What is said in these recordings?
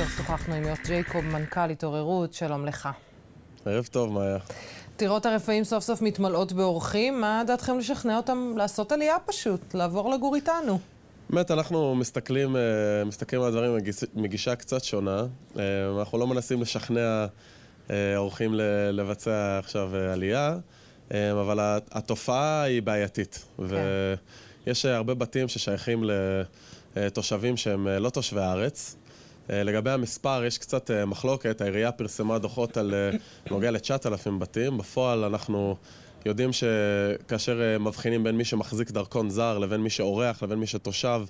הבוקר שוחחנו עם יוס ג'ייקוב, מנכ"ל התעוררות, שלום לך. ערב טוב, מאיה. טירות הרפאים סוף סוף מתמלאות באורחים, מה דעתכם לשכנע אותם לעשות עלייה פשוט, לעבור לגור איתנו? באמת, אנחנו מסתכלים, אה, מסתכלים על הדברים מגישה קצת שונה. אה, אנחנו לא מנסים לשכנע אה, אורחים לבצע עכשיו עלייה, אבל התופעה היא בעייתית. כן. ויש הרבה בתים ששייכים לתושבים שהם לא תושבי הארץ, אה, לגבי המספר, יש קצת אה, מחלוקת. העירייה פרסמה דוחות על אה, נוגע ל-9,000 בתים. בפועל אנחנו יודעים שכאשר מבחינים בין מי שמחזיק דרכון זר לבין מי שאורח לבין מי שתושב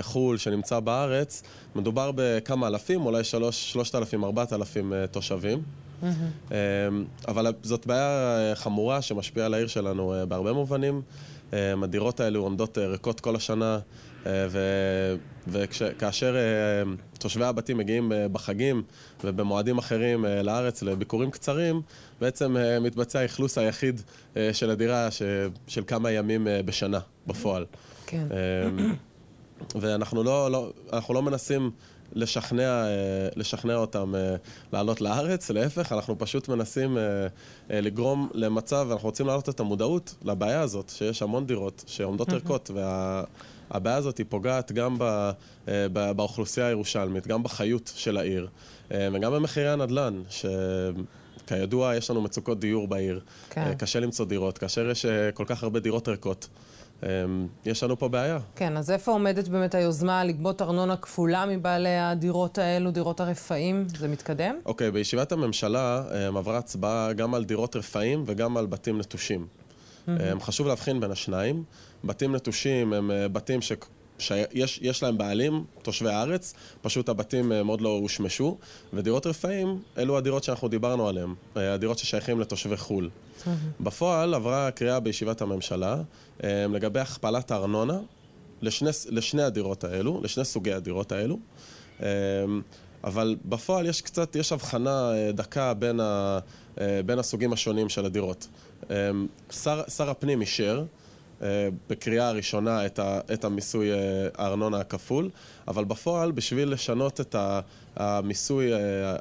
חו"ל שנמצא בארץ, מדובר בכמה אלפים, אולי 3,000-4,000 תושבים. אבל זאת בעיה חמורה שמשפיעה על העיר שלנו בהרבה מובנים. הדירות אה, האלו עומדות אה, ריקות כל השנה, אה, וכאשר תושבי הבתים מגיעים בחגים ובמועדים אחרים לארץ לביקורים קצרים, בעצם מתבצע האכלוס היחיד של הדירה של כמה ימים בשנה בפועל. כן. אמ, ואנחנו לא, לא, אנחנו לא מנסים לשכנע, אה, לשכנע אותם אה, לעלות לארץ, להפך, אנחנו פשוט מנסים אה, לגרום למצב, אנחנו רוצים להעלות את המודעות לבעיה הזאת, שיש המון דירות שעומדות ערכות, וה... הבעיה הזאת היא פוגעת גם ב, ב, באוכלוסייה הירושלמית, גם בחיות של העיר, וגם במחירי הנדל"ן, ש... כידוע, יש לנו מצוקות דיור בעיר. כן. אה, קשה למצוא דירות, כאשר יש אה, כל כך הרבה דירות ריקות. אמ, יש לנו פה בעיה. כן, אז איפה עומדת באמת היוזמה לגבות ארנונה כפולה מבעלי הדירות האלו, דירות הרפאים? זה מתקדם? אוקיי, okay, בישיבת הממשלה אה, עברה הצבעה גם על דירות רפאים וגם על בתים נטושים. Mm-hmm. חשוב להבחין בין השניים. בתים נטושים הם בתים ש... שיש להם בעלים, תושבי הארץ, פשוט הבתים אה, מאוד לא הושמשו, ודירות רפאים, אלו הדירות שאנחנו דיברנו עליהן, אה, הדירות ששייכים לתושבי חו"ל. בפועל עברה קריאה בישיבת הממשלה אה, לגבי הכפלת הארנונה לשני, לשני הדירות האלו, לשני סוגי הדירות האלו. אבל בפועל יש קצת, יש הבחנה דקה בין, ה, בין הסוגים השונים של הדירות. שר, שר הפנים אישר אה, בקריאה הראשונה את, ה, את המיסוי אה, הארנונה הכפול, אבל בפועל, בשביל לשנות את המיסוי אה,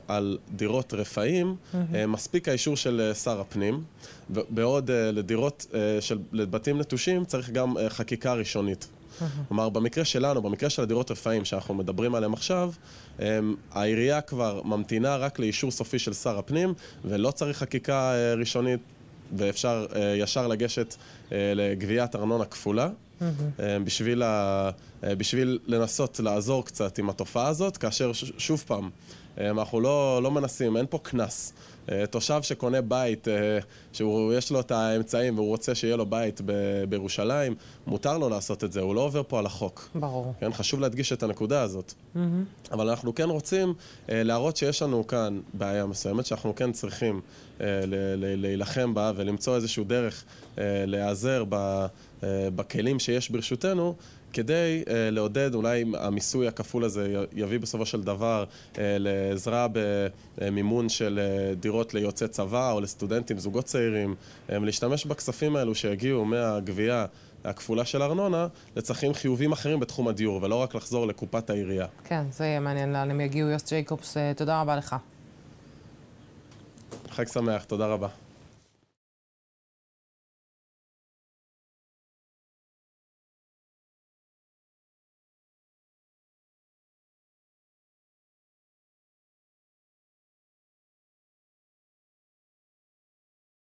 על דירות רפאים, mm-hmm. מספיק האישור של שר הפנים, בעוד לדירות, של, לבתים נטושים, צריך גם חקיקה ראשונית. כלומר, במקרה שלנו, במקרה של הדירות רפאים שאנחנו מדברים עליהן עכשיו, הם, העירייה כבר ממתינה רק לאישור סופי של שר הפנים, ולא צריך חקיקה ראשונית ואפשר uh, ישר לגשת uh, לגביית ארנונה כפולה. אה, בשביל, ה... בשביל לנסות לעזור קצת עם התופעה הזאת, כאשר ש... שוב פעם, אמ, אנחנו לא, לא מנסים, אין פה קנס. אה, תושב שקונה בית, אה, שיש לו את האמצעים והוא רוצה שיהיה לו בית ב- בירושלים, מותר לו לעשות את זה, הוא לא עובר פה על החוק. ברור. כן, חשוב להדגיש את הנקודה הזאת. Mm-hmm. אבל אנחנו כן רוצים אה, להראות שיש לנו כאן בעיה מסוימת שאנחנו כן צריכים להילחם בה ולמצוא איזשהו דרך להיעזר ב- בכלים שיש ברשותנו כדי uh, לעודד, אולי המיסוי הכפול הזה יביא בסופו של דבר uh, לעזרה במימון של uh, דירות ליוצאי צבא או לסטודנטים, זוגות צעירים, um, להשתמש בכספים האלו שהגיעו מהגבייה הכפולה של ארנונה לצרכים חיובים אחרים בתחום הדיור, ולא רק לחזור לקופת העירייה. כן, זה יהיה מעניין לאן הם יגיעו. יוס ג'ייקובס, תודה רבה לך. חג שמח, תודה רבה.